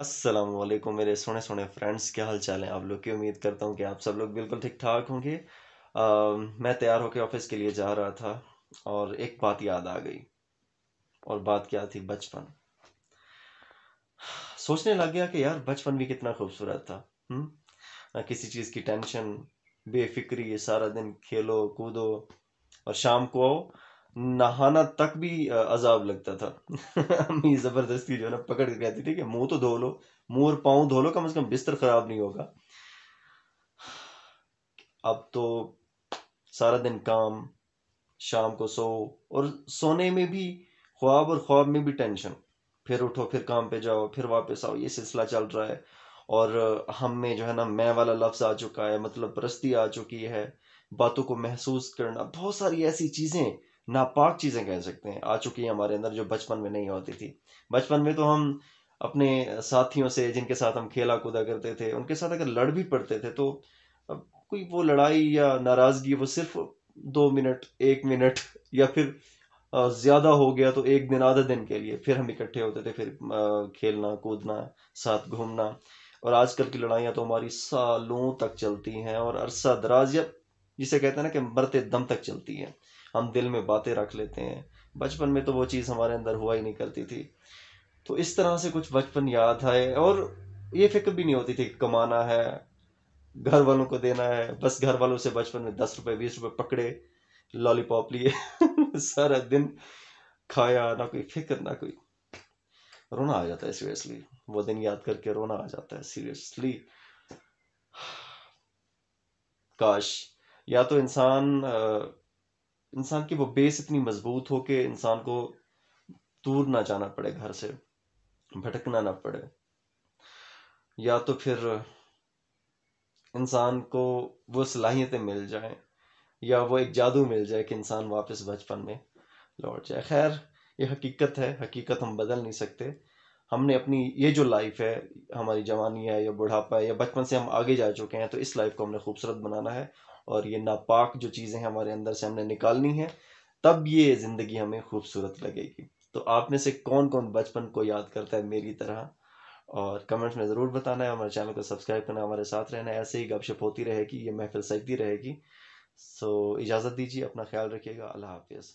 असलम मेरे सोने सोने फ्रेंड्स क्या हाल चाल है आप लोग की उम्मीद करता हूँ कि आप सब लोग बिल्कुल ठीक ठाक होंगे मैं तैयार होकर ऑफिस के लिए जा रहा था और एक बात याद आ गई और बात क्या थी बचपन सोचने लग गया कि यार बचपन भी कितना खूबसूरत था हुँ? हम्म? किसी चीज़ की टेंशन बेफिक्री सारा दिन खेलो कूदो और शाम को आओ नहाना तक भी अजाब लगता था अम्मी ज़बरदस्ती जो है ना पकड़ के कहती थी कि मुंह तो धो लो मुंह और पाँव धो लो कम से कम बिस्तर ख़राब नहीं होगा अब तो सारा दिन काम शाम को सो और सोने में भी ख्वाब और ख्वाब में भी टेंशन फिर उठो फिर काम पे जाओ फिर वापस आओ ये सिलसिला चल रहा है और हम में जो है ना मैं वाला लफ्ज़ आ चुका है मतलब परस्ती आ चुकी है बातों को महसूस करना बहुत सारी ऐसी चीज़ें नापाक चीज़ें कह सकते हैं आ चुकी हैं हमारे अंदर जो बचपन में नहीं होती थी बचपन में तो हम अपने साथियों से जिनके साथ हम खेला कूदा करते थे उनके साथ अगर लड़ भी पड़ते थे तो कोई वो लड़ाई या नाराज़गी वो सिर्फ दो मिनट एक मिनट या फिर ज़्यादा हो गया तो एक दिन आधा दिन के लिए फिर हम इकट्ठे होते थे फिर खेलना कूदना साथ घूमना और आजकल की लड़ाइयाँ तो हमारी सालों तक चलती हैं और अरसा दराज या जिसे कहते हैं ना कि मरते दम तक चलती हैं हम दिल में बातें रख लेते हैं बचपन में तो वो चीज़ हमारे अंदर हुआ ही नहीं करती थी तो इस तरह से कुछ बचपन याद आए और ये फिक्र भी नहीं होती थी कमाना है घर वालों को देना है बस घर वालों से बचपन में दस रुपये बीस रुपये पकड़े लॉलीपॉप लिए सारा दिन खाया ना कोई फिक्र ना कोई रोना आ जाता है सीरियसली वो दिन याद करके रोना आ जाता है सीरियसली काश या तो इंसान इंसान की वो बेस इतनी मजबूत हो कि इंसान को दूर ना जाना पड़े घर से भटकना ना पड़े या तो फिर इंसान को वो सलाहियतें मिल जाएं या वो एक जादू मिल जाए कि इंसान वापस बचपन में लौट जाए खैर ये हकीकत है हकीकत हम बदल नहीं सकते हमने अपनी ये जो लाइफ है हमारी जवानी है या बुढ़ापा है या बचपन से हम आगे जा चुके हैं तो इस लाइफ को हमने खूबसूरत बनाना है और ये नापाक जो चीज़ें हैं हमारे अंदर से हमने निकालनी है तब ये ज़िंदगी हमें खूबसूरत लगेगी तो आप में से कौन कौन बचपन को याद करता है मेरी तरह और कमेंट्स में ज़रूर बताना है हमारे चैनल को सब्सक्राइब करना हमारे साथ रहना ऐसे ही गपशप होती रहेगी ये महफिल सजती रहेगी सो इजाज़त दीजिए अपना ख्याल रखिएगा अल्लाह हाफिज़